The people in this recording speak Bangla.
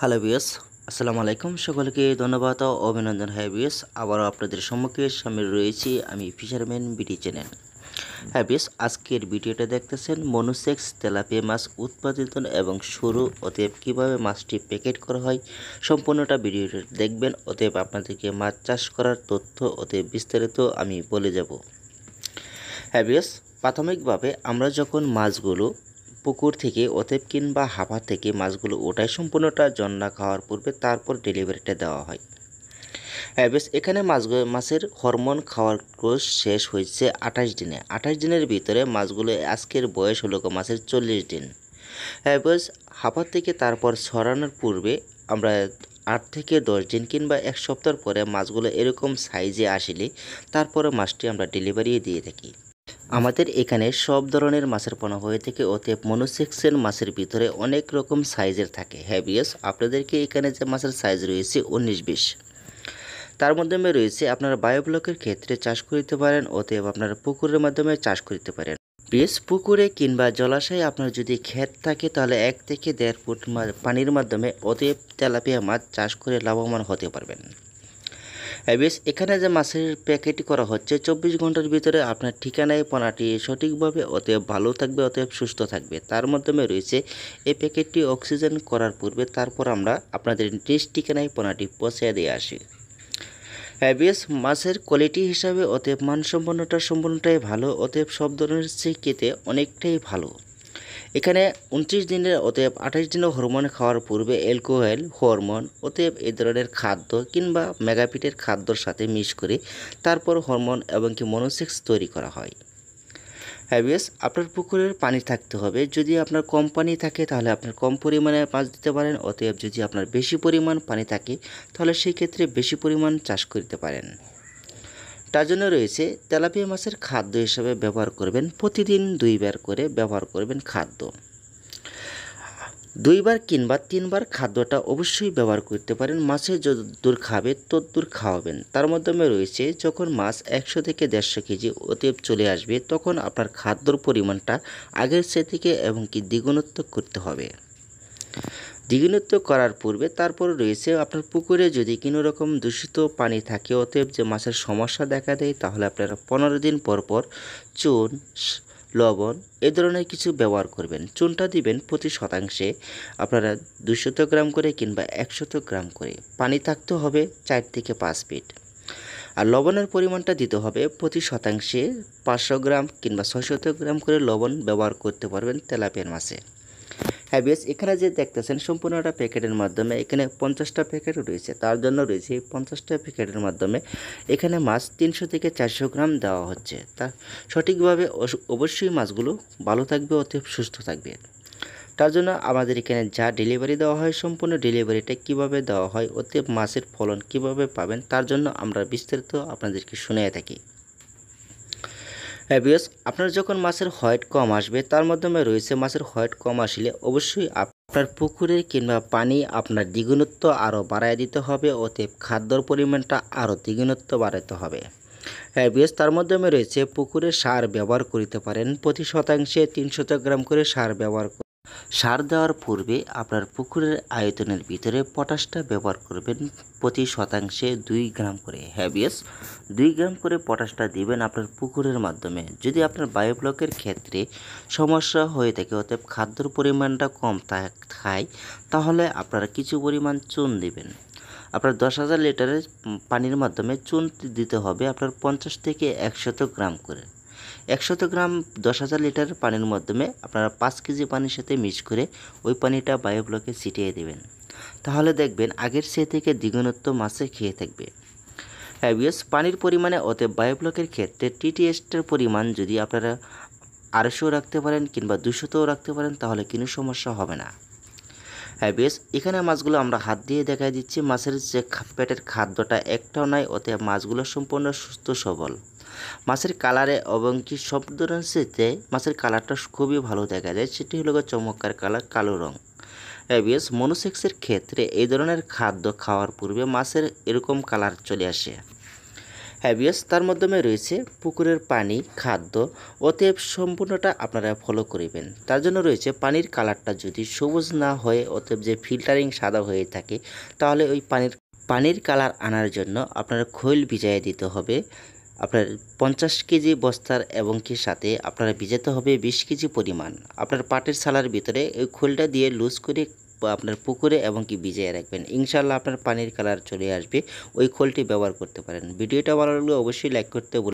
হ্যালো বিএস আসসালামু আলাইকুম সকলকে ধন্যবাদ ও অভিনন্দন হ্যাঁ বিএস আবারও আপনাদের সম্মুখে সামনে রয়েছি আমি ফিশারম্যান বিডি চ্যানেল হ্যাঁ বিএস আজকের ভিডিওটা দেখতেছেন মনুসেক্স তেলাপিয়া মাছ উৎপাদিত এবং শুরু অতএব কিভাবে মাছটি প্যাকেট করা হয় সম্পূর্ণটা ভিডিওটি দেখবেন অতএব আপনাদেরকে মাছ চাষ করার তথ্য অতএব বিস্তারিত আমি বলে যাব হ্যাঁ বিএস প্রাথমিকভাবে আমরা যখন মাছগুলো পুকুর থেকে অতএব কিংবা হাফা থেকে মাছগুলো ওটাই সম্পূর্ণটা জন্না খাওয়ার পূর্বে তারপর ডেলিভারিটা দেওয়া হয় হ্যাঁ, বেশ এখানে মাছ মাছের হরমোন খাওয়ার কোর্স শেষ হয়েছে আঠাশ দিনে আঠাশ দিনের ভিতরে মাছগুলো আজকের বয়স হলো মাছের চল্লিশ দিন হ্যাঁ, বেশ হাফা থেকে তারপর ছড়ানোর পূর্বে আমরা আট থেকে দশ দিন কিংবা এক সপ্তাহ পরে মাছগুলো এরকম সাইজে আসলে তারপরে মাছটি আমরা ডেলিভারি দিয়ে থাকি আমাদের এখানে সব ধরনের মাছের পোনা হয়ে থাকে অতএব মনোসেকশন মাছের ভিতরে অনেক রকম সাইজের থাকে হ্যাভিয়াস আপনাদেরকে এখানে যে মাছের সাইজ রয়েছে উনিশ বিশ তার মাধ্যমে রয়েছে আপনার বায়োব্লকের ক্ষেত্রে চাষ করিতে পারেন অতএব আপনার পুকুরের মাধ্যমে চাষ করিতে পারেন বেশ পুকুরে কিংবা জলাশয়ে আপনার যদি ক্ষেত থাকে তাহলে এক থেকে দেড় ফুট পানির মাধ্যমে অতএব তেলাপিয়া মাছ চাষ করে লাভবান হতে পারবেন এবিএস হ্যাঁ এখানে যে মাছের প্যাকেট করা হচ্ছে চব্বিশ ঘন্টার ভিতরে আপনার ঠিকানায় পোনাটি সঠিকভাবে অতএব ভালো থাকবে অতএব সুস্থ থাকবে তার মাধ্যমে রয়েছে এই প্যাকেটটি অক্সিজেন করার পূর্বে তারপর আমরা আপনাদের নিজ ঠিকানায় পোনাটি পচিয়ে দিয়ে আসি এবিএস হ্যাঁ মাছের কোয়ালিটি হিসাবে অতএব মানসম্পন্নটা সম্পূর্ণটাই ভালো অতএব সব ধরনের চেয়ে খেতে অনেকটাই ভালো এখানে উনত্রিশ দিনের অতএব আঠাশ দিনের হরমোন খাওয়ার পূর্বে অ্যালকোহল হরমোন অতএব এ ধরনের খাদ্য কিংবা মেগাপিটের খাদ্যর সাথে মিশ করে তারপর হরমোন এবং কি মনোসেক্স তৈরি করা হয় হ্যাভিয়াস আপনার পুকুরের পানি থাকতে হবে যদি আপনার কম পানি থাকে তাহলে আপনার কম পরিমাণে মাছ দিতে পারেন অতএব যদি আপনার বেশি পরিমাণ পানি থাকে তাহলে সেই ক্ষেত্রে বেশি পরিমাণ চাষ করতে পারেন তার জন্য রয়েছে তেলাপিয়া মাছের খাদ্য হিসাবে ব্যবহার করবেন প্রতিদিন দুইবার করে ব্যবহার করবেন খাদ্য দুইবার কিংবা তিনবার খাদ্যটা অবশ্যই ব্যবহার করতে পারেন মাছে যত দূর খাবে দূর খাওয়াবেন তার মাধ্যমে রয়েছে যখন মাছ একশো থেকে দেড়শো কেজি অতীব চলে আসবে তখন আপনার খাদ্যর পরিমাণটা আগের সে থেকে এবং কি দ্বিগুণত্ব করতে হবে দ্বিগুণত্ব করার পূর্বে তারপর রয়েছে আপনার পুকুরে যদি কোনো রকম দূষিত পানি থাকে অতএব যে মাছের সমস্যা দেখা দেয় তাহলে আপনারা পনেরো দিন পরপর চুন লবণ এ ধরনের কিছু ব্যবহার করবেন চুনটা দিবেন প্রতি শতাংশে আপনারা দুশত গ্রাম করে কিংবা একশত গ্রাম করে পানি থাকতে হবে চার থেকে পাঁচ ফিট আর লবণের পরিমাণটা দিতে হবে প্রতি শতাংশে পাঁচশো গ্রাম কিংবা ছয়শত গ্রাম করে লবণ ব্যবহার করতে পারবেন তেলাপিয়ার মাছে হ্যাভিয়াস এখানে যে দেখতেছেন সম্পূর্ণটা প্যাকেটের মাধ্যমে এখানে পঞ্চাশটা প্যাকেট রয়েছে তার জন্য রয়েছে এই পঞ্চাশটা প্যাকেটের মাধ্যমে এখানে মাছ তিনশো থেকে চারশো গ্রাম দেওয়া হচ্ছে তা সঠিকভাবে অবশ্যই মাছগুলো ভালো থাকবে অতি সুস্থ থাকবে তার জন্য আমাদের এখানে যা ডেলিভারি দেওয়া হয় সম্পূর্ণ ডেলিভারিটা কিভাবে দেওয়া হয় ওতে মাছের ফলন কিভাবে পাবেন তার জন্য আমরা বিস্তারিত আপনাদেরকে শুনে থাকি হ্যাভিয়াস আপনার যখন মাছের হোয়াইট কম আসবে তার মাধ্যমে রয়েছে মাছের হোয়াইট কম আসলে অবশ্যই আপনার পুকুরে কিংবা পানি আপনার দ্বিগুণত্ব আরও বাড়াই দিতে হবে অতএব খাদ্যর পরিমাণটা আরও দ্বিগুণত্ব বাড়াতে হবে হ্যাভিয়াস তার মাধ্যমে রয়েছে পুকুরে সার ব্যবহার করিতে পারেন প্রতি শতাংশে তিন গ্রাম করে সার ব্যবহার সার দেওয়ার পূর্বে আপনার পুকুরের আয়তনের ভিতরে পটাশটা ব্যবহার করবেন প্রতি শতাংশে দুই গ্রাম করে হ্যাভিয়াস দুই গ্রাম করে পটাশটা দিবেন আপনার পুকুরের মাধ্যমে যদি আপনার বায়োব্লকের ক্ষেত্রে সমস্যা হয়ে থাকে অতএব খাদ্যর পরিমাণটা কম খায় তাহলে আপনারা কিছু পরিমাণ চুন দিবেন আপনার দশ হাজার লিটারের পানির মাধ্যমে চুন দিতে হবে আপনার পঞ্চাশ থেকে একশত গ্রাম করে একশত গ্রাম দশ হাজার লিটারের পানির মাধ্যমে আপনারা পাঁচ কেজি পানির সাথে মিক্স করে ওই পানিটা বায়োব্লকে ছিটিয়ে দেবেন তাহলে দেখবেন আগের সে থেকে দ্বিগুণত্ব মাছে খেয়ে থাকবে ফ্যাবিয়াস পানির পরিমাণে অতএব বায়োব্লকের ক্ষেত্রে টিটিএসটার পরিমাণ যদি আপনারা আড়াইশো রাখতে পারেন কিংবা দুশোতেও রাখতে পারেন তাহলে কোনো সমস্যা হবে না হ্যাবিয়াস এখানে মাছগুলো আমরা হাত দিয়ে দেখা দিচ্ছি মাছের যে পেটের খাদ্যটা একটাও নাই অতএব মাছগুলো সম্পূর্ণ সুস্থ সবল মাছের কালারে এবং কি সব ধরনের মাছের কালারটা খুবই ভালো দেখা যায় সেটি হলো চমৎকার কালার কালো রঙ অ্যাবিয়াস মনোসেক্সের ক্ষেত্রে এই ধরনের খাদ্য খাওয়ার পূর্বে মাছের এরকম কালার চলে আসে হ্যাবিয়াস তার মাধ্যমে রয়েছে পুকুরের পানি খাদ্য অতএব সম্পূর্ণটা আপনারা ফলো করিবেন তার জন্য রয়েছে পানির কালারটা যদি সবুজ না হয়ে অতএব যে ফিল্টারিং সাদা হয়ে থাকে তাহলে ওই পানির পানির কালার আনার জন্য আপনার খৈল ভিজাইয়ে দিতে হবে আপনার পঞ্চাশ কেজি বস্তার এবং কি সাথে আপনারা ভিজাতে হবে বিশ কেজি পরিমাণ আপনার পাটের সালার ভিতরে ওই খোলটা দিয়ে লুজ করে আপনার পুকুরে এবং কি ভিজিয়ে রাখবেন ইনশাল্লাহ আপনার পানির কালার চলে আসবে ওই খোলটি ব্যবহার করতে পারেন ভিডিওটা ভালো লাগলে অবশ্যই লাইক করতে